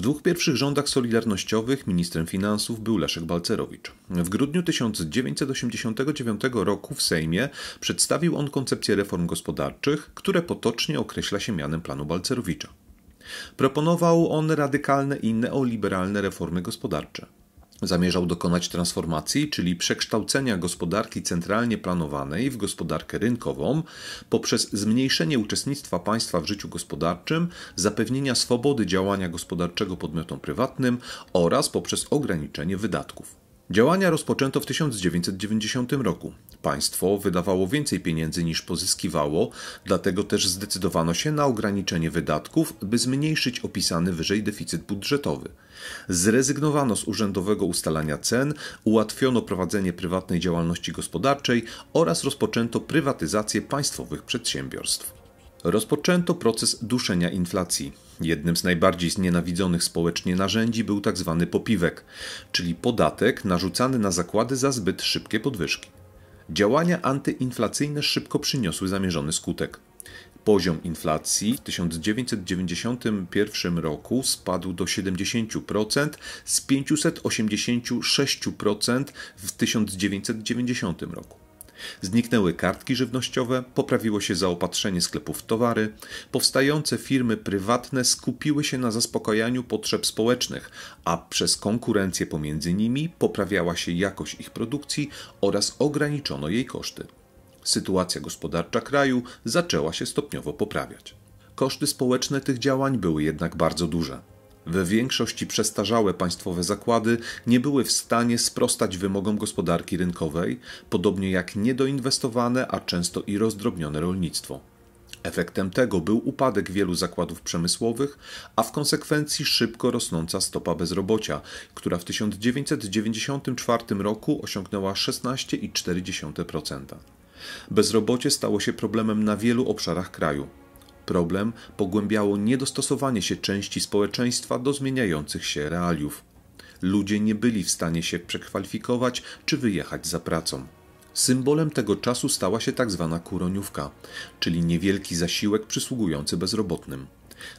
W dwóch pierwszych rządach solidarnościowych ministrem finansów był Leszek Balcerowicz. W grudniu 1989 roku w Sejmie przedstawił on koncepcję reform gospodarczych, które potocznie określa się mianem planu Balcerowicza. Proponował on radykalne i neoliberalne reformy gospodarcze. Zamierzał dokonać transformacji, czyli przekształcenia gospodarki centralnie planowanej w gospodarkę rynkową poprzez zmniejszenie uczestnictwa państwa w życiu gospodarczym, zapewnienia swobody działania gospodarczego podmiotom prywatnym oraz poprzez ograniczenie wydatków. Działania rozpoczęto w 1990 roku. Państwo wydawało więcej pieniędzy niż pozyskiwało, dlatego też zdecydowano się na ograniczenie wydatków, by zmniejszyć opisany wyżej deficyt budżetowy. Zrezygnowano z urzędowego ustalania cen, ułatwiono prowadzenie prywatnej działalności gospodarczej oraz rozpoczęto prywatyzację państwowych przedsiębiorstw. Rozpoczęto proces duszenia inflacji. Jednym z najbardziej znienawidzonych społecznie narzędzi był tzw. Tak popiwek, czyli podatek narzucany na zakłady za zbyt szybkie podwyżki. Działania antyinflacyjne szybko przyniosły zamierzony skutek. Poziom inflacji w 1991 roku spadł do 70% z 586% w 1990 roku. Zniknęły kartki żywnościowe, poprawiło się zaopatrzenie sklepów w towary, powstające firmy prywatne skupiły się na zaspokajaniu potrzeb społecznych, a przez konkurencję pomiędzy nimi poprawiała się jakość ich produkcji oraz ograniczono jej koszty. Sytuacja gospodarcza kraju zaczęła się stopniowo poprawiać. Koszty społeczne tych działań były jednak bardzo duże. We większości przestarzałe państwowe zakłady nie były w stanie sprostać wymogom gospodarki rynkowej, podobnie jak niedoinwestowane, a często i rozdrobnione rolnictwo. Efektem tego był upadek wielu zakładów przemysłowych, a w konsekwencji szybko rosnąca stopa bezrobocia, która w 1994 roku osiągnęła 16,4%. Bezrobocie stało się problemem na wielu obszarach kraju problem pogłębiało niedostosowanie się części społeczeństwa do zmieniających się realiów. Ludzie nie byli w stanie się przekwalifikować czy wyjechać za pracą. Symbolem tego czasu stała się tak zwana kuroniówka, czyli niewielki zasiłek przysługujący bezrobotnym.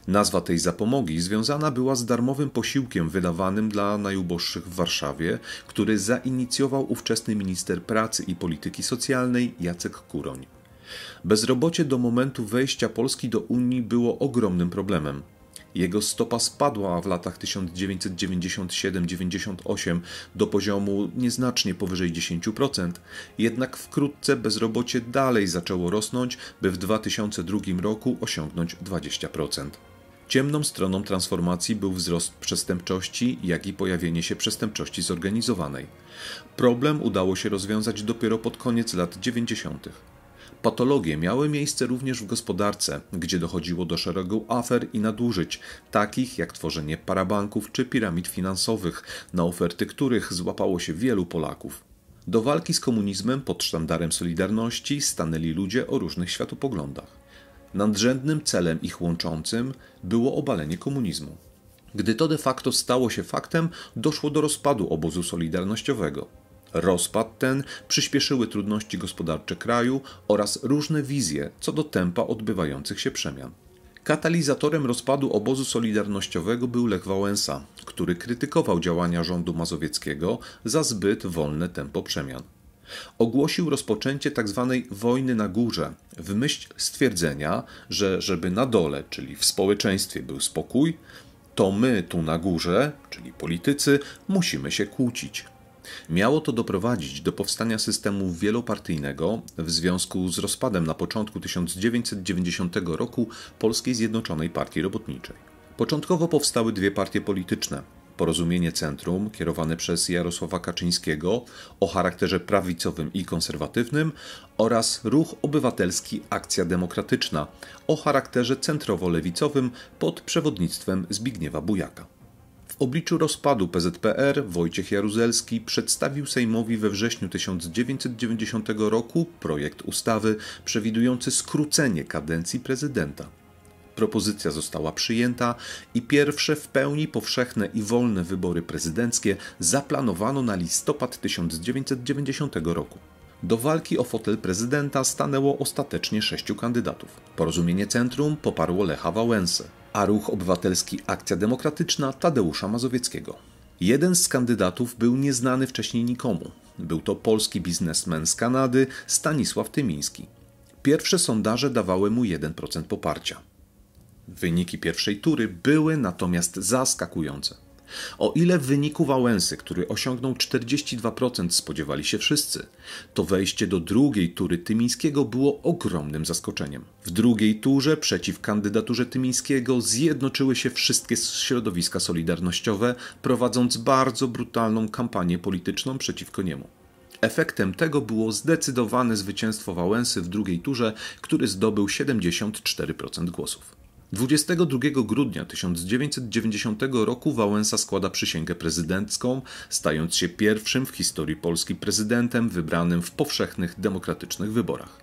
Nazwa tej zapomogi związana była z darmowym posiłkiem wydawanym dla najuboższych w Warszawie, który zainicjował ówczesny minister pracy i polityki socjalnej Jacek Kuroń. Bezrobocie do momentu wejścia Polski do Unii było ogromnym problemem. Jego stopa spadła w latach 1997-98 do poziomu nieznacznie powyżej 10%, jednak wkrótce bezrobocie dalej zaczęło rosnąć, by w 2002 roku osiągnąć 20%. Ciemną stroną transformacji był wzrost przestępczości, jak i pojawienie się przestępczości zorganizowanej. Problem udało się rozwiązać dopiero pod koniec lat 90. Patologie miały miejsce również w gospodarce, gdzie dochodziło do szeregu afer i nadużyć, takich jak tworzenie parabanków czy piramid finansowych, na oferty których złapało się wielu Polaków. Do walki z komunizmem pod sztandarem Solidarności stanęli ludzie o różnych światopoglądach. Nadrzędnym celem ich łączącym było obalenie komunizmu. Gdy to de facto stało się faktem, doszło do rozpadu obozu solidarnościowego. Rozpad ten przyspieszyły trudności gospodarcze kraju oraz różne wizje co do tempa odbywających się przemian. Katalizatorem rozpadu obozu solidarnościowego był Lech Wałęsa, który krytykował działania rządu mazowieckiego za zbyt wolne tempo przemian. Ogłosił rozpoczęcie tzw. Tak wojny na górze, w myśl stwierdzenia, że żeby na dole, czyli w społeczeństwie, był spokój, to my tu na górze, czyli politycy, musimy się kłócić. Miało to doprowadzić do powstania systemu wielopartyjnego w związku z rozpadem na początku 1990 roku Polskiej Zjednoczonej Partii Robotniczej. Początkowo powstały dwie partie polityczne. Porozumienie Centrum, kierowane przez Jarosława Kaczyńskiego, o charakterze prawicowym i konserwatywnym, oraz Ruch Obywatelski Akcja Demokratyczna, o charakterze centrowo-lewicowym pod przewodnictwem Zbigniewa Bujaka obliczu rozpadu PZPR Wojciech Jaruzelski przedstawił Sejmowi we wrześniu 1990 roku projekt ustawy przewidujący skrócenie kadencji prezydenta. Propozycja została przyjęta i pierwsze w pełni powszechne i wolne wybory prezydenckie zaplanowano na listopad 1990 roku. Do walki o fotel prezydenta stanęło ostatecznie sześciu kandydatów. Porozumienie Centrum poparło Lecha Wałęsę a Ruch Obywatelski Akcja Demokratyczna Tadeusza Mazowieckiego. Jeden z kandydatów był nieznany wcześniej nikomu. Był to polski biznesmen z Kanady Stanisław Tymiński. Pierwsze sondaże dawały mu 1% poparcia. Wyniki pierwszej tury były natomiast zaskakujące. O ile w wyniku Wałęsy, który osiągnął 42%, spodziewali się wszyscy, to wejście do drugiej tury Tymińskiego było ogromnym zaskoczeniem. W drugiej turze przeciw kandydaturze Tymińskiego zjednoczyły się wszystkie środowiska solidarnościowe, prowadząc bardzo brutalną kampanię polityczną przeciwko niemu. Efektem tego było zdecydowane zwycięstwo Wałęsy w drugiej turze, który zdobył 74% głosów. 22 grudnia 1990 roku Wałęsa składa przysięgę prezydencką, stając się pierwszym w historii Polski prezydentem wybranym w powszechnych demokratycznych wyborach.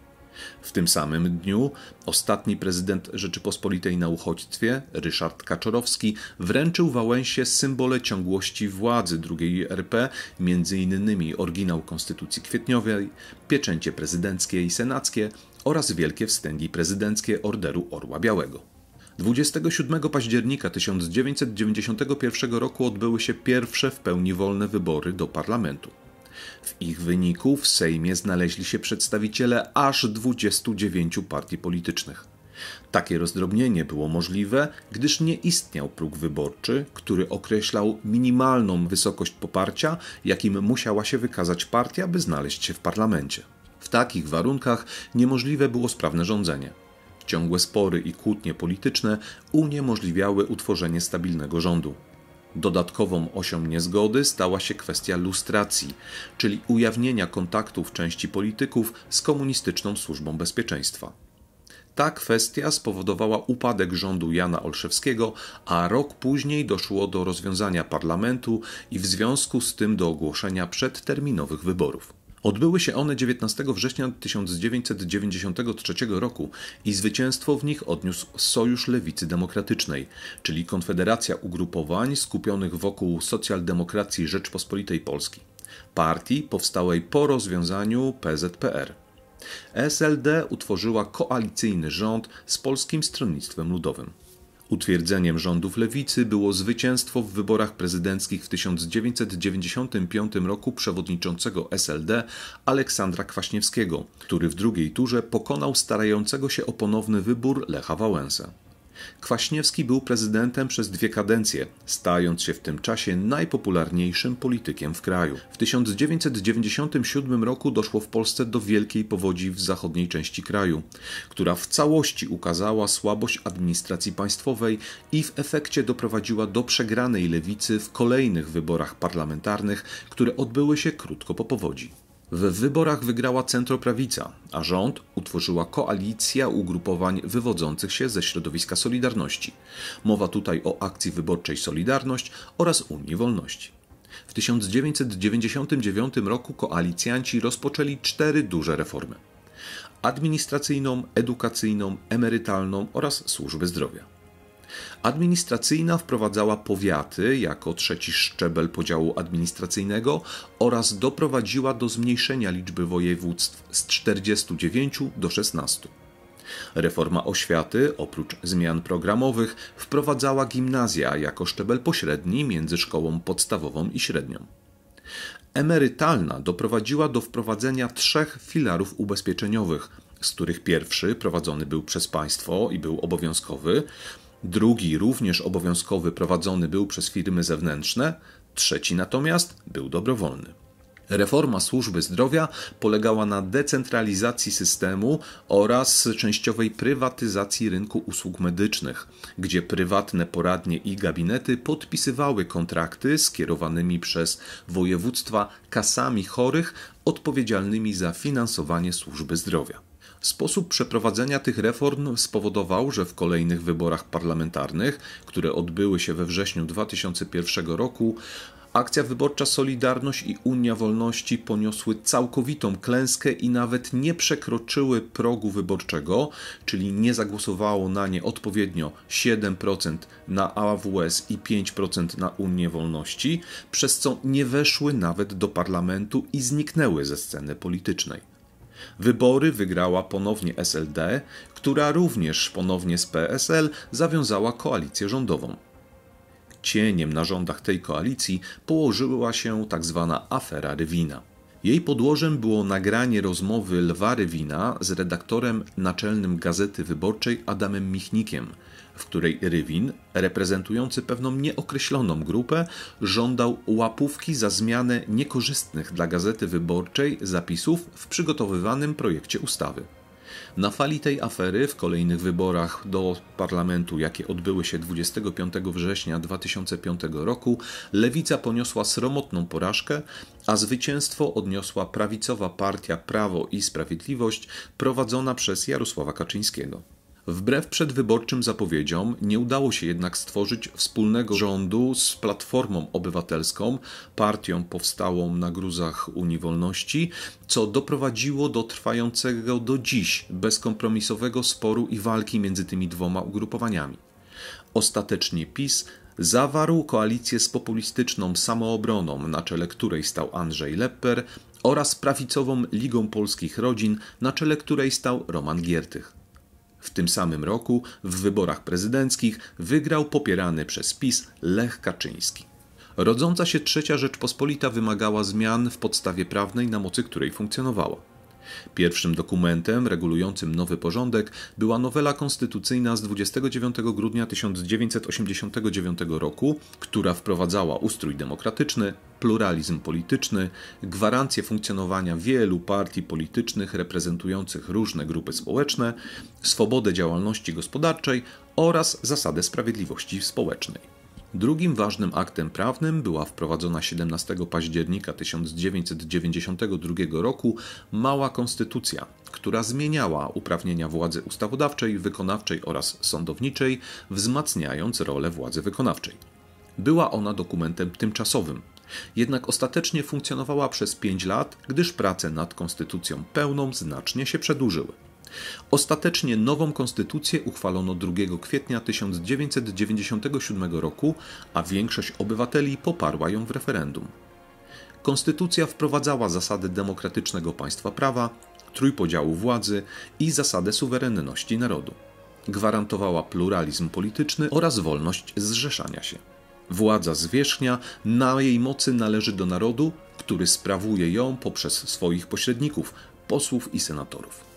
W tym samym dniu ostatni prezydent Rzeczypospolitej na uchodźstwie, Ryszard Kaczorowski, wręczył Wałęsie symbole ciągłości władzy II RP, m.in. oryginał Konstytucji Kwietniowej, pieczęcie prezydenckie i senackie oraz wielkie wstęgi prezydenckie Orderu Orła Białego. 27 października 1991 roku odbyły się pierwsze w pełni wolne wybory do parlamentu. W ich wyniku w Sejmie znaleźli się przedstawiciele aż 29 partii politycznych. Takie rozdrobnienie było możliwe, gdyż nie istniał próg wyborczy, który określał minimalną wysokość poparcia, jakim musiała się wykazać partia, by znaleźć się w parlamencie. W takich warunkach niemożliwe było sprawne rządzenie. Ciągłe spory i kłótnie polityczne uniemożliwiały utworzenie stabilnego rządu. Dodatkową osią niezgody stała się kwestia lustracji, czyli ujawnienia kontaktów części polityków z komunistyczną służbą bezpieczeństwa. Ta kwestia spowodowała upadek rządu Jana Olszewskiego, a rok później doszło do rozwiązania parlamentu i w związku z tym do ogłoszenia przedterminowych wyborów. Odbyły się one 19 września 1993 roku i zwycięstwo w nich odniósł Sojusz Lewicy Demokratycznej, czyli konfederacja ugrupowań skupionych wokół socjaldemokracji Rzeczpospolitej Polskiej, partii powstałej po rozwiązaniu PZPR. SLD utworzyła koalicyjny rząd z Polskim Stronnictwem Ludowym. Utwierdzeniem rządów lewicy było zwycięstwo w wyborach prezydenckich w 1995 roku przewodniczącego SLD Aleksandra Kwaśniewskiego, który w drugiej turze pokonał starającego się o ponowny wybór Lecha Wałęsę. Kwaśniewski był prezydentem przez dwie kadencje, stając się w tym czasie najpopularniejszym politykiem w kraju. W 1997 roku doszło w Polsce do wielkiej powodzi w zachodniej części kraju, która w całości ukazała słabość administracji państwowej i w efekcie doprowadziła do przegranej lewicy w kolejnych wyborach parlamentarnych, które odbyły się krótko po powodzi. W wyborach wygrała centroprawica, a rząd utworzyła koalicja ugrupowań wywodzących się ze środowiska Solidarności. Mowa tutaj o akcji wyborczej Solidarność oraz Unii Wolności. W 1999 roku koalicjanci rozpoczęli cztery duże reformy: administracyjną, edukacyjną, emerytalną oraz służby zdrowia. Administracyjna wprowadzała powiaty jako trzeci szczebel podziału administracyjnego oraz doprowadziła do zmniejszenia liczby województw z 49 do 16. Reforma oświaty, oprócz zmian programowych, wprowadzała gimnazja jako szczebel pośredni między szkołą podstawową i średnią. Emerytalna doprowadziła do wprowadzenia trzech filarów ubezpieczeniowych, z których pierwszy prowadzony był przez państwo i był obowiązkowy, drugi również obowiązkowy prowadzony był przez firmy zewnętrzne, trzeci natomiast był dobrowolny. Reforma służby zdrowia polegała na decentralizacji systemu oraz częściowej prywatyzacji rynku usług medycznych, gdzie prywatne poradnie i gabinety podpisywały kontrakty skierowanymi przez województwa kasami chorych odpowiedzialnymi za finansowanie służby zdrowia. Sposób przeprowadzenia tych reform spowodował, że w kolejnych wyborach parlamentarnych, które odbyły się we wrześniu 2001 roku, Akcja Wyborcza Solidarność i Unia Wolności poniosły całkowitą klęskę i nawet nie przekroczyły progu wyborczego, czyli nie zagłosowało na nie odpowiednio 7% na AWS i 5% na Unię Wolności, przez co nie weszły nawet do parlamentu i zniknęły ze sceny politycznej. Wybory wygrała ponownie SLD, która również ponownie z PSL zawiązała koalicję rządową. Cieniem na rządach tej koalicji położyła się tzw. Tak afera Rywina. Jej podłożem było nagranie rozmowy Lwa Rywina z redaktorem naczelnym Gazety Wyborczej Adamem Michnikiem – w której Rywin, reprezentujący pewną nieokreśloną grupę, żądał łapówki za zmianę niekorzystnych dla gazety wyborczej zapisów w przygotowywanym projekcie ustawy. Na fali tej afery w kolejnych wyborach do parlamentu, jakie odbyły się 25 września 2005 roku, lewica poniosła sromotną porażkę, a zwycięstwo odniosła prawicowa partia Prawo i Sprawiedliwość prowadzona przez Jarosława Kaczyńskiego. Wbrew przedwyborczym zapowiedziom nie udało się jednak stworzyć wspólnego rządu z Platformą Obywatelską, partią powstałą na gruzach Unii Wolności, co doprowadziło do trwającego do dziś bezkompromisowego sporu i walki między tymi dwoma ugrupowaniami. Ostatecznie PiS zawarł koalicję z populistyczną samoobroną, na czele której stał Andrzej Lepper, oraz prawicową Ligą Polskich Rodzin, na czele której stał Roman Giertych. W tym samym roku w wyborach prezydenckich wygrał popierany przez PiS Lech Kaczyński. Rodząca się Trzecia Rzeczpospolita wymagała zmian w podstawie prawnej, na mocy której funkcjonowała. Pierwszym dokumentem regulującym nowy porządek była nowela konstytucyjna z 29 grudnia 1989 roku, która wprowadzała ustrój demokratyczny, pluralizm polityczny, gwarancję funkcjonowania wielu partii politycznych reprezentujących różne grupy społeczne, swobodę działalności gospodarczej oraz zasadę sprawiedliwości społecznej. Drugim ważnym aktem prawnym była wprowadzona 17 października 1992 roku Mała Konstytucja, która zmieniała uprawnienia władzy ustawodawczej, wykonawczej oraz sądowniczej, wzmacniając rolę władzy wykonawczej. Była ona dokumentem tymczasowym, jednak ostatecznie funkcjonowała przez 5 lat, gdyż prace nad konstytucją pełną znacznie się przedłużyły. Ostatecznie nową konstytucję uchwalono 2 kwietnia 1997 roku, a większość obywateli poparła ją w referendum. Konstytucja wprowadzała zasady demokratycznego państwa prawa, trójpodziału władzy i zasadę suwerenności narodu. Gwarantowała pluralizm polityczny oraz wolność zrzeszania się. Władza zwierzchnia na jej mocy należy do narodu, który sprawuje ją poprzez swoich pośredników, posłów i senatorów.